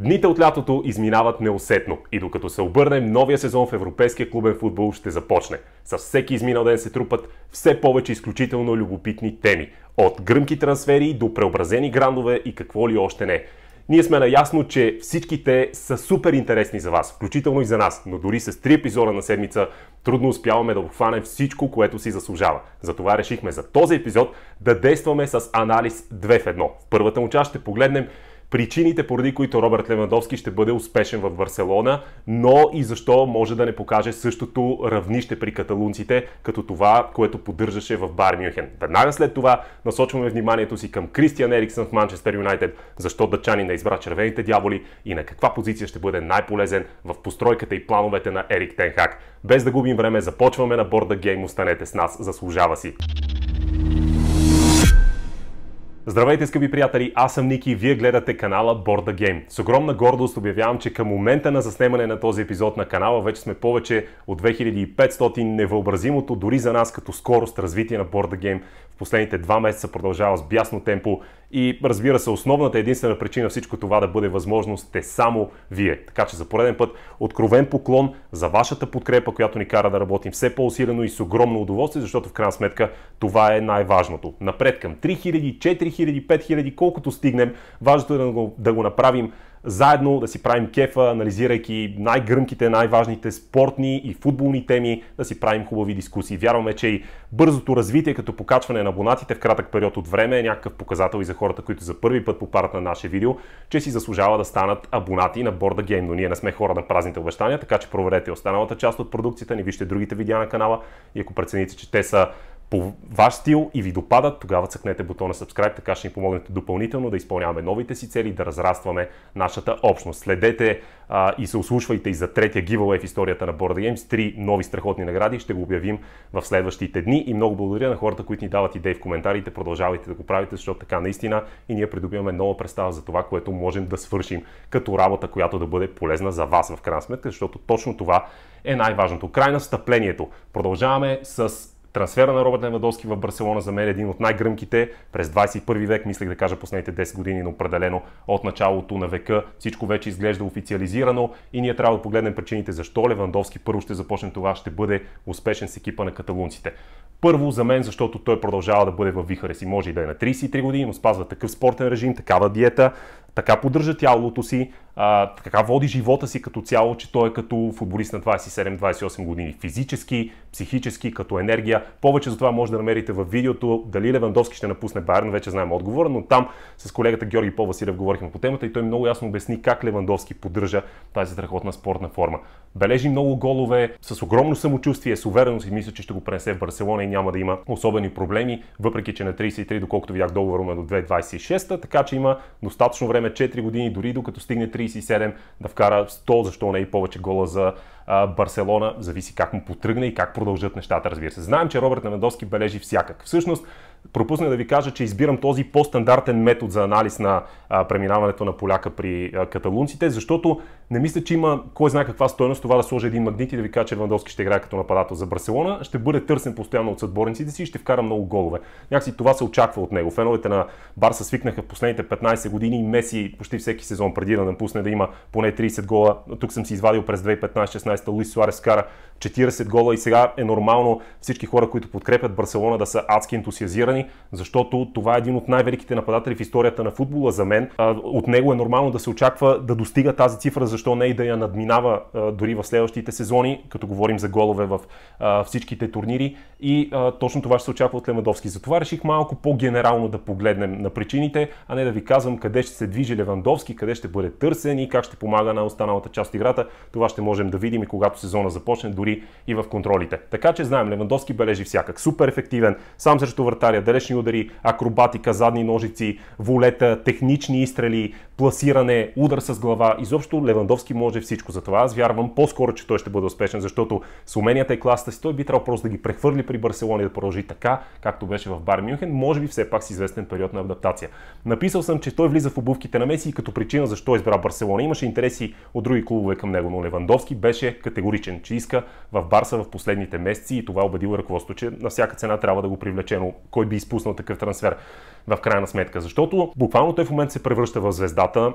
Дните от лятото изминават неусетно и докато се обърнем, новия сезон в европейския клубен футбол ще започне. С всеки изминал ден се трупат все повече изключително любопитни теми. От гръмки трансфери до преобразени грандове и какво ли още не. Ние сме наясно, че всичките са супер интересни за вас, включително и за нас, но дори с три епизода на седмица трудно успяваме да обхванем всичко, което си заслужава. Затова решихме за този епизод да действаме с анализ 2 в 1. В първата му част ще погледнем причините, поради които Роберт Левандовски ще бъде успешен в Барселона, но и защо може да не покаже същото равнище при каталунците, като това, което поддържаше в Бар Мюхен. Веднага след това насочваме вниманието си към Кристиан Ериксън в Манчестър Юнайтед, защо дъчани не избра червените дяволи и на каква позиция ще бъде най-полезен в постройката и плановете на Ерик Тенхак. Без да губим време, започваме на борда гейм, останете с нас, заслужава си. Здравейте, скъпи приятели! Аз съм Ники и вие гледате канала Borda Game. С огромна гордост обявявам, че към момента на заснемане на този епизод на канала вече сме повече от 2500 невъобразимото дори за нас като скорост развитие на Borda Game в последните два месеца продължава с бясно темпо и разбира се, основната единствена причина всичко това да бъде възможност сте само вие. Така че за пореден път откровен поклон за вашата подкрепа, която ни кара да работим все по-усилено и с огромно удоволствие, защото в крайна сметка това е най-важното. Напред към 3000, 4000, 5000, колкото стигнем, важното е да го, да го направим заедно да си правим кефа, анализирайки най-гръмките, най-важните спортни и футболни теми, да си правим хубави дискусии. Вярваме, че и бързото развитие като покачване на абонатите в кратък период от време е някакъв показател и за хората, които за първи път попарат на наше видео, че си заслужава да станат абонати на борда Game. Но ние не сме хора на празните обещания, така че проверете останалата част от продукцията ни, вижте другите видеа на канала и ако прецените, че те са по ваш стил и ви допадат, тогава цъкнете бутона subscribe, така ще ни помогнете допълнително да изпълняваме новите си цели и да разрастваме нашата общност. Следете а, и се услушвайте и за третия giveaway в историята на Board Games. Три нови страхотни награди ще го обявим в следващите дни и много благодаря на хората, които ни дават идеи в коментарите. Продължавайте да го правите, защото така наистина и ние придобиваме нова представа за това, което можем да свършим като работа, която да бъде полезна за вас в крайна сметка, защото точно това е най-важното. Край на встъплението. Продължаваме с Трансфера на Робърт Левандовски в Барселона за мен е един от най-гръмките през 21 век, мислех да кажа последните 10 години, но определено от началото на века всичко вече изглежда официализирано и ние трябва да погледнем причините защо Левандовски първо ще започне това, ще бъде успешен с екипа на каталунците. Първо за мен, защото той продължава да бъде във вихаре си. Може и да е на 33 години, но спазва такъв спортен режим, такава диета, така поддържа тялото си, а, така води живота си като цяло, че той е като футболист на 27-28 години. Физически, психически, като енергия. Повече за това може да намерите в видеото. Дали Левандовски ще напусне Байерн, вече знаем отговора, но там с колегата Георги По-Василев говорихме по темата и той много ясно обясни как Левандовски поддържа тази страхотна спортна форма. Бележи много голове, с огромно самочувствие, с увереност и мисля, че ще го пренесе в Барселона и няма да има особени проблеми, въпреки че на 33, доколкото видях договор е до 2026, така че има достатъчно време време 4 години, дори докато стигне 37, да вкара 100, защо не и повече гола за а, Барселона. Зависи как му потръгне и как продължат нещата, разбира се. Знаем, че Роберт Левандовски бележи всякак. Всъщност, пропуснах да ви кажа, че избирам този по-стандартен метод за анализ на а, преминаването на поляка при а, каталунците, защото не мисля, че има кой знае каква стоеност това да сложи един магнит и да ви кажа, че Вандовски ще играе като нападател за Барселона. Ще бъде търсен постоянно от съдборниците си и ще вкара много голове. Някакси това се очаква от него. Феновете на Барса свикнаха в последните 15 години и Меси почти всеки сезон преди да напусне да има поне 30 гола. Тук съм си извадил през 2015-16 Луис Суарес кара 40 гола и сега е нормално всички хора, които подкрепят Барселона да са адски ентусиазирани изкарани, защото това е един от най-великите нападатели в историята на футбола за мен. От него е нормално да се очаква да достига тази цифра, защо не и да я надминава дори в следващите сезони, като говорим за голове в всичките турнири. И точно това ще се очаква от Левандовски. Затова реших малко по-генерално да погледнем на причините, а не да ви казвам къде ще се движи Левандовски, къде ще бъде търсен и как ще помага на останалата част от играта. Това ще можем да видим и когато сезона започне, дори и в контролите. Така че знаем, Левандовски бележи всякак. Супер ефективен, сам срещу вратаря, далечни удари, акробатика, задни ножици, волета, технични изстрели, пласиране, удар с глава. Изобщо Левандовски може всичко. за това. аз вярвам по-скоро, че той ще бъде успешен, защото с уменията и класата си той би трябвало просто да ги прехвърли при Барселона и да продължи така, както беше в Бар Мюнхен, може би все пак с известен период на адаптация. Написал съм, че той влиза в обувките на Меси и като причина защо избра Барселона. Имаше интереси от други клубове към него, но Левандовски беше категоричен, че иска в Барса в последните месеци и това убедило ръководството, че на всяка цена трябва да го привлече. Но кой кой би изпуснал такъв трансфер в крайна сметка. Защото буквално той в момента се превръща в звездата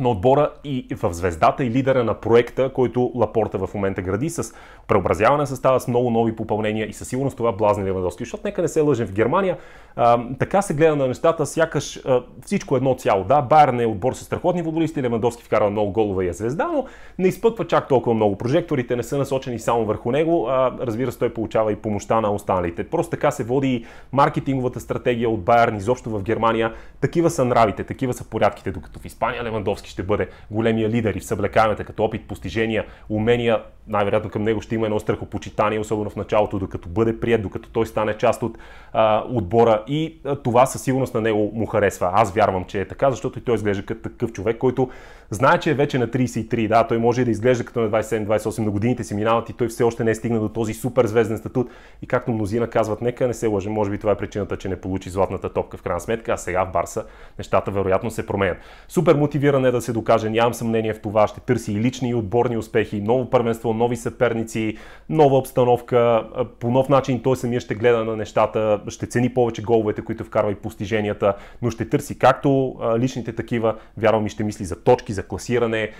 на отбора и в звездата и лидера на проекта, който Лапорта в момента гради с преобразяване на състава, с много нови попълнения и със сигурност това блазни Левандовски. Защото нека не се лъжим в Германия, а, така се гледа на нещата, сякаш а, всичко едно цяло. Да, Байерн е отбор с страхотни футболисти, Левандовски вкарва много голове и е звезда, но не изпъква чак толкова много. Прожекторите не са насочени само върху него, а разбира се, той получава и помощта на останалите. Просто така се води и маркетинговата стратегия от Байерн изобщо в Германия. Такива са нравите, такива са порядките, докато в Испания Левандовски Левски ще бъде големия лидер и в съвлекаемата като опит, постижения, умения, най-вероятно към него ще има едно страхопочитание, особено в началото, докато бъде прият, докато той стане част от а, отбора и а, това със сигурност на него му харесва. Аз вярвам, че е така, защото и той изглежда като такъв човек, който знае, че е вече на 33, да, той може да изглежда като на 27-28, на годините си минават и той все още не е стигнал до този суперзвезден статут и както мнозина казват, нека не се лъжи. може би това е причината, че не получи златната топка в крайна сметка, а сега в Барса нещата вероятно се променят. Супер мотивиран е да се докаже, нямам съмнение в това, ще търси и лични и отборни успехи, ново първенство, нови съперници, нова обстановка, по нов начин той самия ще гледа на нещата, ще цени повече головете, които вкарва и постиженията, но ще търси както личните такива, вярвам и ще мисли за точки, за класиране,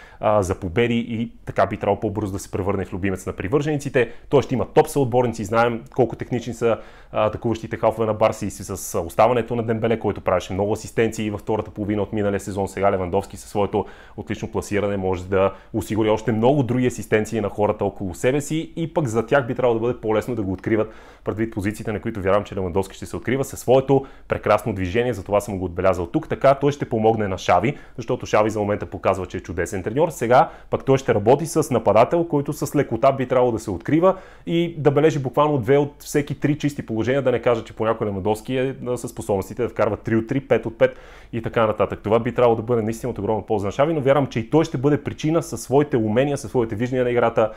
за победи и така би трябвало по-бързо да се превърне в любимец на привържениците. Той ще има топ съотборници, знаем колко технични са атакуващите халфове на Барси и с оставането на Дембеле, който правеше много асистенции във втората половина от миналия сезон, сега Левандовски със своя своето отлично пласиране може да осигури още много други асистенции на хората около себе си и пък за тях би трябвало да бъде по-лесно да го откриват предвид позициите, на които вярвам, че Левандовски ще се открива със своето прекрасно движение, затова съм го отбелязал тук. Така той ще помогне на Шави, защото Шави за момента показва, че е чудесен треньор. Сега пък той ще работи с нападател, който с лекота би трябвало да се открива и да бележи буквално две от всеки три чисти положения, да не кажа, че понякога Левандовски е с способностите да вкарва 3 от 3, 5 от 5 и така нататък. Това би трябвало да бъде наистина от огромно по означава, но вярвам, че и той ще бъде причина със своите умения, със своите виждания на играта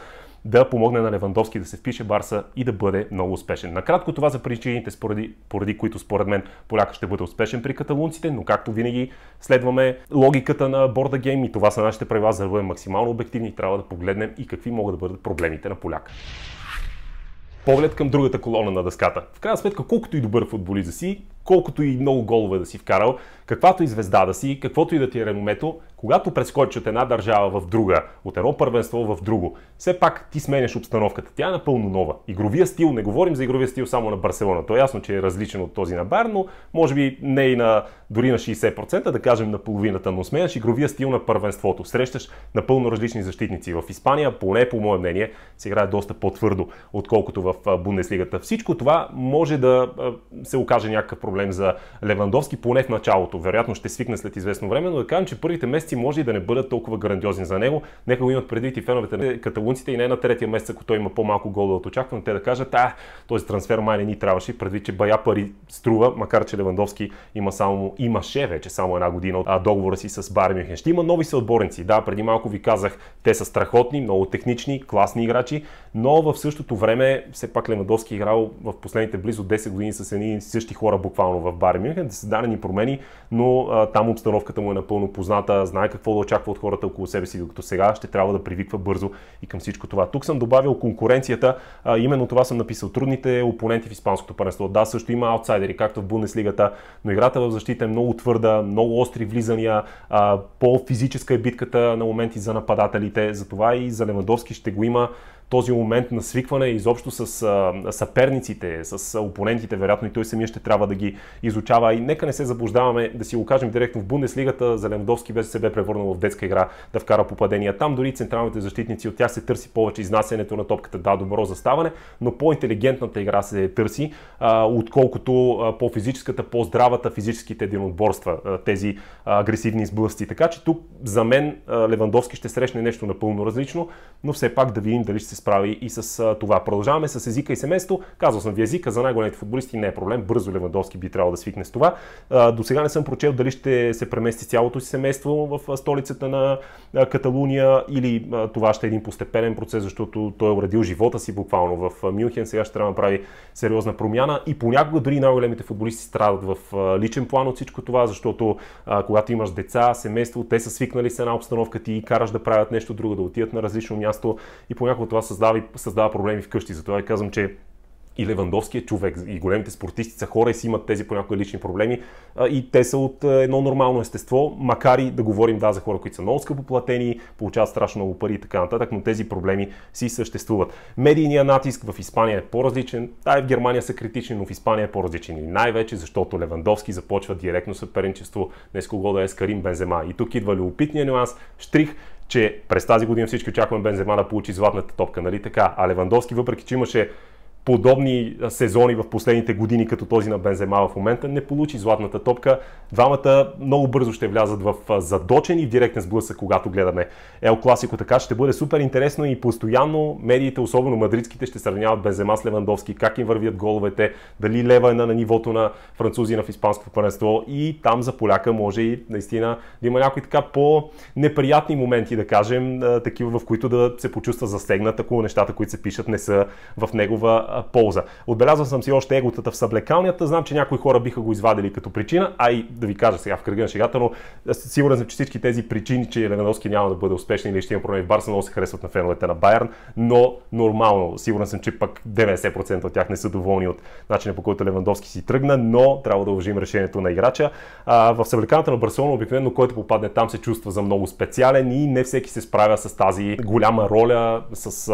да помогне на Левандовски да се впише Барса и да бъде много успешен. Накратко това за причините, споради, поради които според мен Поляка ще бъде успешен при каталунците, но както винаги следваме логиката на борда гейм и това са нашите правила, за да бъдем максимално обективни трябва да погледнем и какви могат да бъдат проблемите на Поляка поглед към другата колона на дъската. В крайна сметка, колкото и добър футболист да си, колкото и много голове да си вкарал, каквато и звезда да си, каквото и да ти е реномето, когато прескочиш от една държава в друга, от едно първенство в друго, все пак ти сменяш обстановката. Тя е напълно нова. Игровия стил, не говорим за игровия стил само на Барселона. То е ясно, че е различен от този на Бар, но може би не и на дори на 60%, да кажем на половината, но сменяш игровия стил на първенството. Срещаш напълно различни защитници. В Испания, поне по мое мнение, се играе доста по-твърдо, отколкото в Бундеслигата. Всичко това може да се окаже някакъв проблем проблем за Левандовски, поне в началото. Вероятно ще свикне след известно време, но да кажем, че първите месеци може и да не бъдат толкова грандиозни за него. Нека го имат предвид и феновете на каталунците и не на третия месец, ако той има по-малко да от но те да кажат, а, този трансфер май не ни трябваше, предвид, че бая пари струва, макар че Левандовски има само, имаше вече само една година от договора си с Бар Мюхен. Ще има нови съотборници. Да, преди малко ви казах, те са страхотни, много технични, класни играчи, но в същото време все пак Левандовски е играл в последните близо 10 години с едни и същи хора буквално реално в Бар Мюнхен, да са дадени промени, но а, там обстановката му е напълно позната, знае какво да очаква от хората около себе си, докато сега ще трябва да привиква бързо и към всичко това. Тук съм добавил конкуренцията, а, именно това съм написал. Трудните опоненти в Испанското първенство. Да, също има аутсайдери, както в Бундеслигата, но играта в защита е много твърда, много остри влизания, по-физическа е битката на моменти за нападателите. Затова и за Левандовски ще го има този момент на свикване изобщо с а, съперниците, с опонентите, вероятно и той самия ще трябва да ги изучава. И нека не се заблуждаваме, да си го кажем директно в Бундеслигата, Зелемдовски без се бе е превърнал в детска игра да вкара попадения. Там дори централните защитници от тях се търси повече изнасянето на топката, да, добро заставане, но по-интелигентната игра се търси, а, отколкото а, по-физическата, по-здравата, физическите единоборства, а, тези а, агресивни сблъсти. Така че тук за мен а, Левандовски ще срещне нещо напълно различно, но все пак да видим дали ще се справи и с това. Продължаваме с езика и семейство. Казвал съм ви езика за най-големите футболисти не е проблем. Бързо Левандовски би трябвало да свикне с това. До сега не съм прочел дали ще се премести цялото си семейство в столицата на Каталуния или това ще е един постепенен процес, защото той е уредил живота си буквално в Мюнхен. Сега ще трябва да прави сериозна промяна и понякога дори най-големите футболисти страдат в личен план от всичко това, защото когато имаш деца, семейство, те са свикнали с една обстановка, ти и караш да правят нещо друго, да отидат на различно място и понякога това създава, създава проблеми вкъщи. Затова я казвам, че и Левандовски е човек, и големите спортисти са хора и си имат тези понякога лични проблеми. И те са от едно нормално естество, макар и да говорим да за хора, които са много скъпо платени, получават страшно много пари и така нататък, но тези проблеми си съществуват. Медийният натиск в Испания е по-различен, да, в Германия са критични, но в Испания е по-различен. И най-вече защото Левандовски започва директно съперничество Днес кого да е с Карим Бензема. И тук идва любопитния нюанс, штрих, че през тази година всички очакваме Бензема да получи златната топка, нали така? А Левандовски, въпреки че имаше подобни сезони в последните години, като този на Бензема в момента, не получи златната топка. Двамата много бързо ще влязат в задочен и в директен сблъсък, когато гледаме Ел Класико. Така ще бъде супер интересно и постоянно медиите, особено мадридските, ще сравняват Бензема с Левандовски, как им вървят головете, дали лева е на нивото на французина в испанското първенство и там за поляка може и наистина да има някои така по-неприятни моменти, да кажем, такива в които да се почувства засегнат, ако нещата, които се пишат, не са в негова полза. Отбелязвам съм си още еготата в съблекалнията. Знам, че някои хора биха го извадили като причина, а и да ви кажа сега в кръга на шегата, но сигурен съм, че всички тези причини, че Левандовски няма да бъде успешен или ще има проблеми в Барса, много се харесват на феновете на Байерн, но нормално. Сигурен съм, че пък 90% от тях не са доволни от начина по който Левандовски си тръгна, но трябва да уважим решението на играча. А, в съблекалната на Барселона обикновено, който попадне там, се чувства за много специален и не всеки се справя с тази голяма роля, с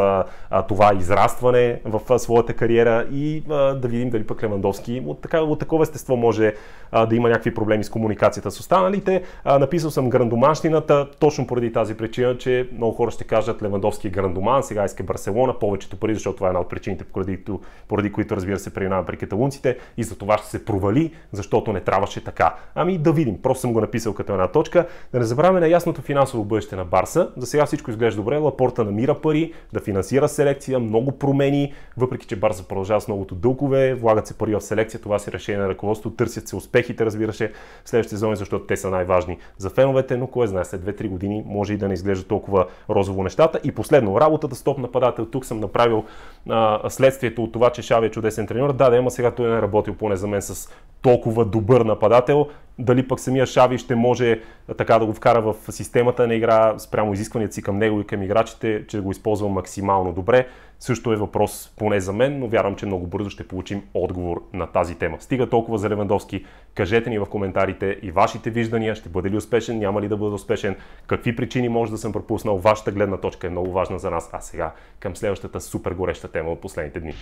а, това израстване в своята неговата кариера и а, да видим дали пък Левандовски от, така, от такова естество може а, да има някакви проблеми с комуникацията с останалите. А, написал съм грандоманщината точно поради тази причина, че много хора ще кажат Левандовски е грандоман, сега иска Барселона, повечето пари, защото това е една от причините, поради, поради които разбира се преминава при каталунците и за това ще се провали, защото не трябваше така. Ами да видим, просто съм го написал като една точка. Да не забравяме на ясното финансово бъдеще на Барса. За сега всичко изглежда добре, Лапорта намира пари да финансира селекция, много промени, въпреки че че Барса продължава с многото дългове, влагат се пари в селекция, това си решение на ръководство, търсят се успехите, разбира се, в следващите сезони, защото те са най-важни за феновете, но кое знае, след 2-3 години може и да не изглежда толкова розово нещата. И последно, работата с стоп нападател. Тук съм направил а, следствието от това, че Шави е чудесен треньор. Да, да, ама сега той не е работил поне за мен с толкова добър нападател. Дали пък самия Шави ще може така да го вкара в системата на игра спрямо изискванията си към него и към играчите, че го използва максимално добре. Също е въпрос поне за мен, но вярвам, че много бързо ще получим отговор на тази тема. Стига толкова за Левандовски. Кажете ни в коментарите и вашите виждания. Ще бъде ли успешен, няма ли да бъде успешен, какви причини може да съм пропуснал. Вашата гледна точка е много важна за нас. А сега към следващата супер гореща тема от последните дни.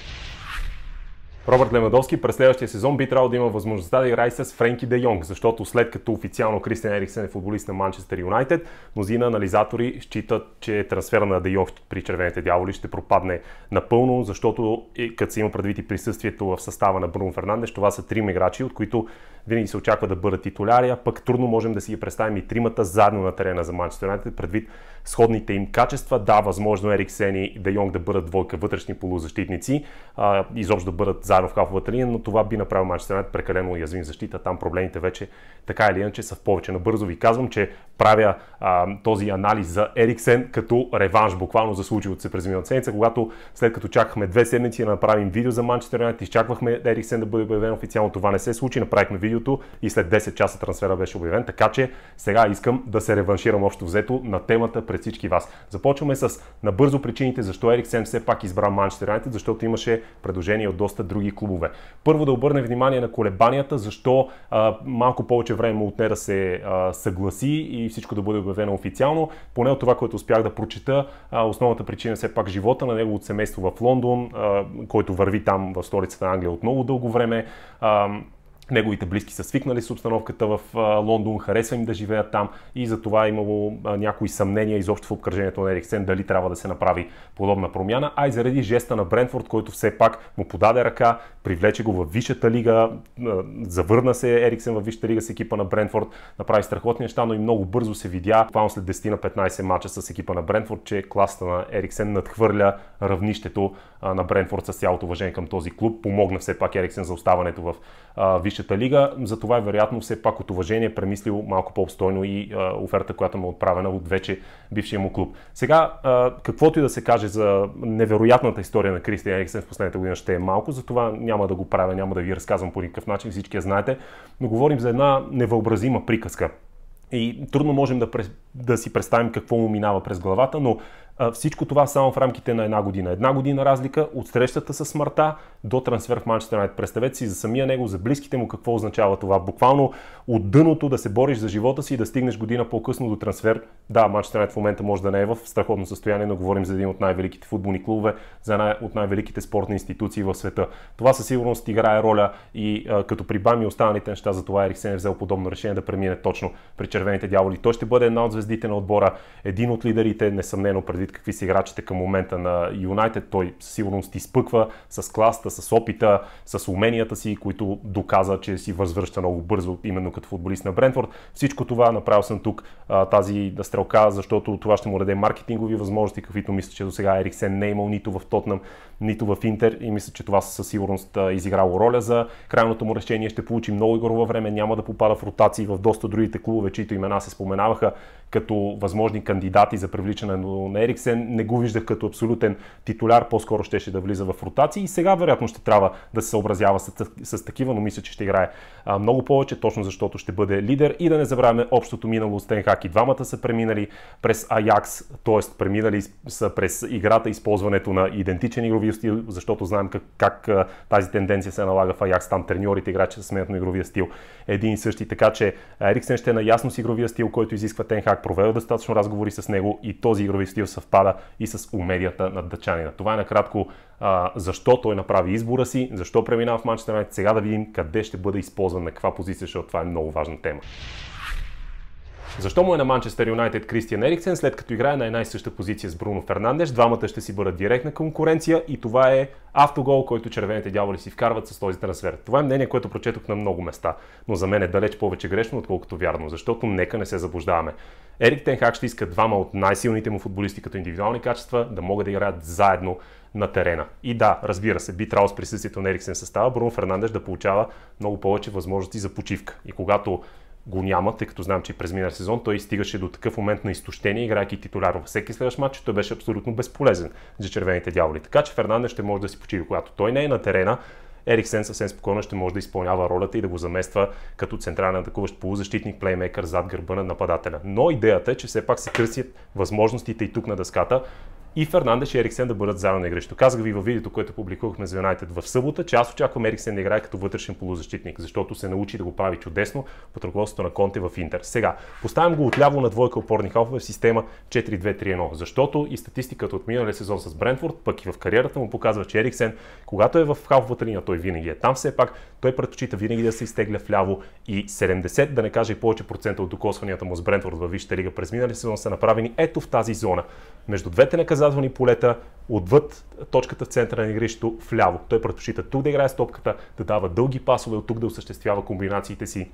Робърт Левандовски през следващия сезон би трябвало да има възможността да играе с Френки Де Йонг, защото след като официално Кристиан Ериксен е футболист на Манчестър Юнайтед, мнозина анализатори считат, че трансфера на Де Йонг при червените дяволи ще пропадне напълно, защото като се има предвид и присъствието в състава на Брун Фернандеш, това са три играчи, от които винаги се очаква да бъдат титуляри, а пък трудно можем да си ги представим и тримата заедно на терена за Манчестър Юнайтед, предвид сходните им качества. Да, възможно Ериксен и Де Йонг да бъдат двойка вътрешни полузащитници, а, изобщо да бъдат заедно в халфовата линия, но това би направил Манчестър Юнайтед прекалено уязвим защита. Там проблемите вече така или иначе са в повече. Набързо ви казвам, че правя а, този анализ за Ериксен като реванш, буквално за случилото се през миналата седмица, когато след като чакахме две седмици да направим видео за Манчестър Юнайтед, изчаквахме Ериксен да бъде обявен официално. Това не се случи, направихме видеото и след 10 часа трансфера беше обявен. Така че сега искам да се реванширам общо взето на темата пред всички вас. Започваме с набързо причините защо Ериксен все пак избра Манчестър Юнайтед, защото имаше предложение от доста други други клубове. Първо да обърне внимание на колебанията, защо а, малко повече време му отне да се а, съгласи и всичко да бъде обявено официално. Поне от това, което успях да прочета, а, основната причина е все пак живота на неговото семейство в Лондон, а, който върви там в столицата на Англия от много дълго време. А, Неговите близки са свикнали с обстановката в Лондон, харесва им да живеят там и за това е имало някои съмнения изобщо в обкръжението на Ериксен дали трябва да се направи подобна промяна, а и заради жеста на Брентфорд, който все пак му подаде ръка, привлече го в Висшата лига, завърна се Ериксен в Висшата лига с екипа на Брентфорд, направи страхотни неща, но и много бързо се видя, буквално след 10 на 15 мача с екипа на Брентфорд, че класата на Ериксен надхвърля равнището на Брентфорд с цялото уважение към този клуб. Помогна все пак Ериксен за оставането в Висшата Висшата лига. Затова вероятно все пак от уважение премислил малко по-обстойно и а, оферта, която му е отправена от вече бившия му клуб. Сега, а, каквото и да се каже за невероятната история на Кристиан Ериксен в последната година ще е малко, затова няма да го правя, няма да ви разказвам по никакъв начин, всички я знаете, но говорим за една невъобразима приказка. И трудно можем да, да си представим какво му минава през главата, но а, всичко това само в рамките на една година. Една година разлика от срещата с смъртта до трансфер в Манчестър Юнайтед. Представете си за самия него, за близките му какво означава това. Буквално от дъното да се бориш за живота си и да стигнеш година по-късно до трансфер. Да, Манчестър Юнайтед в момента може да не е в страхотно състояние, но говорим за един от най-великите футболни клубове, за една от най-великите спортни институции в света. Това със сигурност играе роля и а, като прибавим и останалите неща, за това Ериксен е взел подобно решение да премине точно при червените дяволи. Той ще бъде една от звездите на отбора, един от лидерите, несъмнено предвид какви са играчите към момента на Юнайтед. Той със сигурност изпъква с класта с опита, с уменията си, които доказа, че си възвръща много бързо, именно като футболист на Брентфорд. Всичко това направил съм тук а, тази стрелка, защото това ще му даде маркетингови възможности, каквито мисля, че до сега Ериксен не е имал нито в Тотнам, нито в Интер и мисля, че това със сигурност е изиграло роля за крайното му решение. Ще получи много игрово време, няма да попада в ротации в доста другите клубове, чието имена се споменаваха като възможни кандидати за привличане на Ериксен. Не го виждах като абсолютен титуляр, по-скоро щеше да влиза в ротации и сега вероятно ще трябва да се съобразява с, с, с такива, но мисля, че ще играе а, много повече, точно защото ще бъде лидер и да не забравяме общото минало с Тенхак. И двамата са преминали през Аякс, т.е. преминали са през играта, използването на идентичен игрови стил, защото знаем как, как тази тенденция се налага в Аякс, там треньорите, играчи се сменят на игровия стил. Един и същи, така че Ериксен ще е наясно с игровия стил, който изисква Тенхак, провел е достатъчно разговори с него и този игрови стил съвпада и с умедията на дъчанина. Това е накратко защо той направи избора си, защо преминава в Манчестър Юнайтед, сега да видим къде ще бъде използван, на каква позиция, защото това е много важна тема. Защо му е на Манчестър Юнайтед Кристиан Ериксен, след като играе на една и съща позиция с Бруно Фернандеш? Двамата ще си бъдат директна конкуренция и това е автогол, който червените дяволи си вкарват с този трансфер. Това е мнение, което прочетох на много места, но за мен е далеч повече грешно, отколкото вярно, защото нека не се заблуждаваме. Ерик Тенхак ще иска двама от най-силните му футболисти като индивидуални качества да могат да играят заедно на терена. И да, разбира се, би трябвало с присъствието на Ериксен състава Бруно Фернандеш да получава много повече възможности за почивка. И когато го няма, тъй като знам, че през миналия сезон той стигаше до такъв момент на изтощение, играйки титуляр във всеки следващ матч, той беше абсолютно безполезен за червените дяволи. Така че Фернандес ще може да си почива, когато той не е на терена. Ериксен съвсем спокойно ще може да изпълнява ролята и да го замества като централен атакуващ полузащитник, плеймейкър зад гърба на нападателя. Но идеята е, че все пак се търсят възможностите и тук на дъската и Фернандеш и Ериксен да бъдат заедно на игрището. Казах ви във видеото, което публикувахме за Юнайтед в събота, че аз очаквам Ериксен да играе като вътрешен полузащитник, защото се научи да го прави чудесно под ръководството на Конте в Интер. Сега, поставям го отляво на двойка опорни халфове в система 4-2-3-1, защото и статистиката от миналия сезон с Брентфорд, пък и в кариерата му показва, че Ериксен, когато е в халфовата линия, той винаги е там все пак, той предпочита винаги да се изтегля вляво и 70, да не кажа и повече процента от докосванията му с Брентфорд във Висшата лига през миналия сезон са направени ето в тази зона. Между двете наказания задрани полета отвъд точката в центъра на игрището вляво. Той предпочита тук да играе с топката, да дава дълги пасове, от тук да осъществява комбинациите си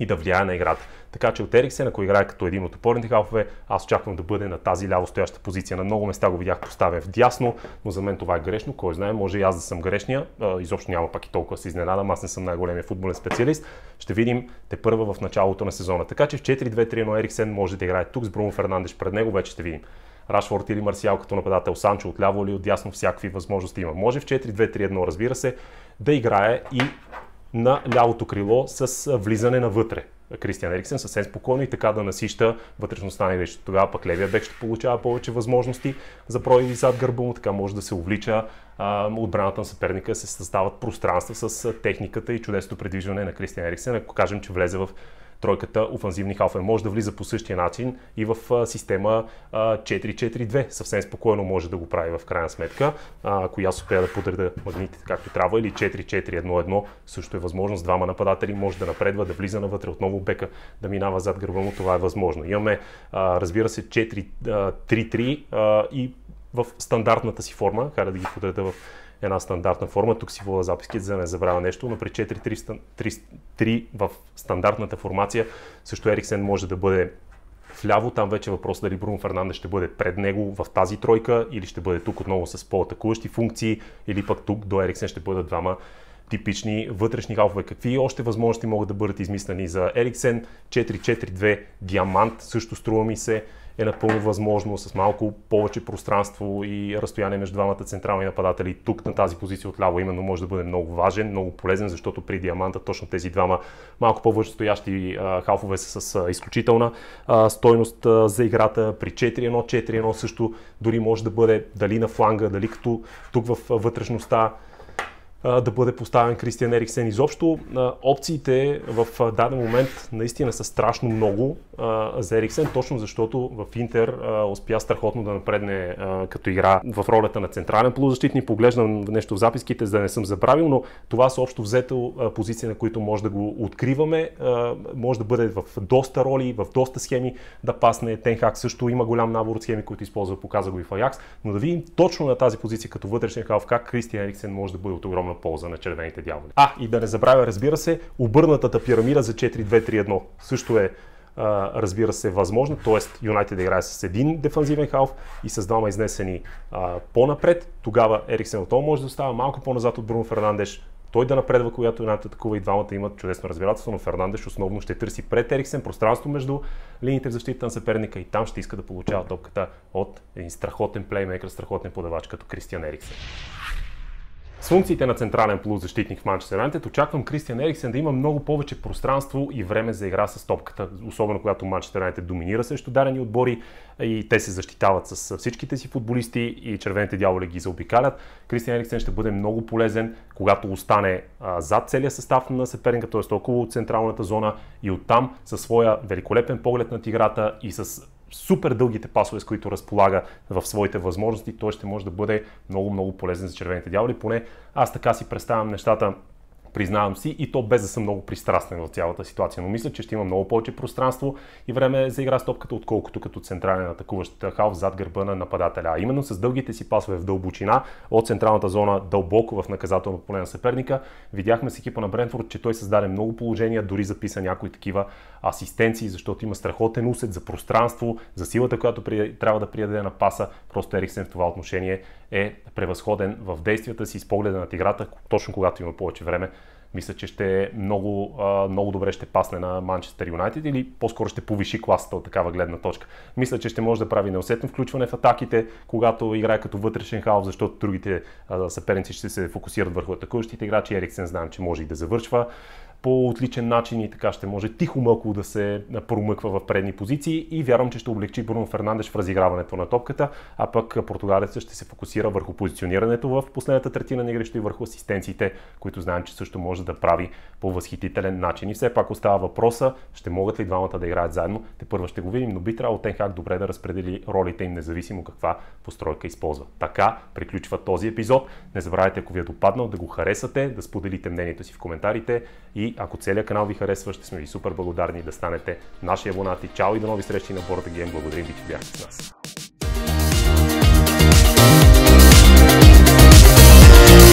и да влияе на играта. Така че от Ериксен, ако играе като един от опорните халфове, аз очаквам да бъде на тази ляво стояща позиция. На много места го видях поставя в дясно, но за мен това е грешно. Кой знае, може и аз да съм грешния. изобщо няма пак и толкова се изненадам. Аз не съм най-големия футболен специалист. Ще видим те първа в началото на сезона. Така че в 4-2-3-1 Ериксен може да играе тук с Бруно Фернандеш пред него. Вече ще видим. Рашфорд или Марсиал като нападател, Санчо от ляво или от дясно, всякакви възможности има. Може в 4-2-3-1, разбира се, да играе и на лявото крило с влизане навътре. Кристиан Ериксен съвсем спокойно и така да насища вътрешността на игрището. Тогава пък левия бек ще получава повече възможности за пройди зад гърба му, така може да се увлича отбраната на съперника, се създават пространства с техниката и чудесното предвижване на Кристиан Ериксен. Ако кажем, че влезе в тройката офанзивни халфен Може да влиза по същия начин и в система 4-4-2. Съвсем спокойно може да го прави в крайна сметка, ако аз успея да подреда магнитите както трябва или 4-4-1-1 също е възможност. Двама нападатели може да напредва, да влиза навътре отново бека, да минава зад гърба му. Това е възможно. Имаме, разбира се, 4-3-3 и в стандартната си форма, кара да ги подреда в една стандартна форма. Тук си вода записките, за да не забравя нещо, но при 4-3 в стандартната формация също Ериксен може да бъде вляво. Там вече е въпрос дали Бруно Фернандес ще бъде пред него в тази тройка или ще бъде тук отново с по-атакуващи функции или пък тук до Ериксен ще бъдат двама типични вътрешни халфове. Какви още възможности могат да бъдат измислени за Ериксен? 4-4-2 диамант също струва ми се е напълно възможно с малко повече пространство и разстояние между двамата централни нападатели. Тук на тази позиция отляво именно може да бъде много важен, много полезен, защото при Диаманта точно тези двама малко повече стоящи халфове са с изключителна стойност за играта. При 4-1, 4-1 също дори може да бъде дали на фланга, дали като тук в вътрешността да бъде поставен Кристиан Ериксен. Изобщо опциите в даден момент наистина са страшно много за Ериксен, точно защото в Интер успя страхотно да напредне като игра в ролята на централен полузащитник. Поглеждам нещо в записките, за да не съм забравил, но това са общо взето позиции, на които може да го откриваме. Може да бъде в доста роли, в доста схеми да пасне. Тенхак също има голям набор от схеми, които използва, показа го и в Аякс, но да видим точно на тази позиция като вътрешен халф как Кристиан Ериксен може да бъде от огромна полза на червените дяволи. А, и да не забравя, разбира се, обърнатата пирамида за 4-2-3-1 също е Uh, разбира се, възможно, Тоест, Юнайтед играе с един дефанзивен халф и с двама изнесени uh, по-напред, тогава Ериксен отново може да остава малко по-назад от Бруно Фернандеш, той да напредва, когато Юнайтед атакува и двамата имат чудесно разбирателство, но Фернандеш основно ще търси пред Ериксен пространство между линиите в защита на съперника и там ще иска да получава топката от един страхотен плеймейкър, страхотен подавач като Кристиан Ериксен. С функциите на централен полузащитник в Манчестър Юнайтед очаквам Кристиан Ериксен да има много повече пространство и време за игра с топката, особено когато Манчестър Юнайтед доминира срещу дарени отбори и те се защитават с всичките си футболисти и червените дяволи ги заобикалят. Кристиан Ериксен ще бъде много полезен, когато остане зад целия състав на съперника, т.е. около централната зона и оттам със своя великолепен поглед над играта и с супер дългите пасове, с които разполага в своите възможности, той ще може да бъде много, много полезен за червените дяволи. Поне аз така си представям нещата признавам си, и то без да съм много пристрастен в цялата ситуация. Но мисля, че ще има много повече пространство и време за игра с топката, отколкото като централен атакуващ халф зад гърба на нападателя. А именно с дългите си пасове в дълбочина от централната зона дълбоко в наказателно поле на съперника, видяхме с екипа на Брентфорд, че той създаде много положения, дори записа някои такива асистенции, защото има страхотен усет за пространство, за силата, която трябва да приеде на паса. Просто Ериксен в това отношение е превъзходен в действията си, с погледа на играта, точно когато има повече време. Мисля, че ще е много, много добре ще пасне на Манчестър Юнайтед или по-скоро ще повиши класата от такава гледна точка. Мисля, че ще може да прави неусетно включване в атаките, когато играе като вътрешен хаос, защото другите съперници ще се фокусират върху атакуващите играчи. Ериксен знаем, че може и да завършва по-отличен начин и така ще може тихо мълко да се промъква в предни позиции и вярвам, че ще облегчи Бруно Фернандеш в разиграването на топката, а пък португалецът ще се фокусира върху позиционирането в последната третина на игрището и върху асистенциите, които знаем, че също може да прави по възхитителен начин. И все пак остава въпроса, ще могат ли двамата да играят заедно, те първо ще го видим, но би трябвало Тенхак добре да разпредели ролите им, независимо каква постройка използва. Така приключва този епизод. Не забравяйте, ако ви е допаднал, да го харесате, да споделите мнението си в коментарите и ако целият канал ви харесва, ще сме ви супер благодарни да станете наши абонати. Чао и до нови срещи на Борда Гейм. Благодарим ви, че бяхте с нас.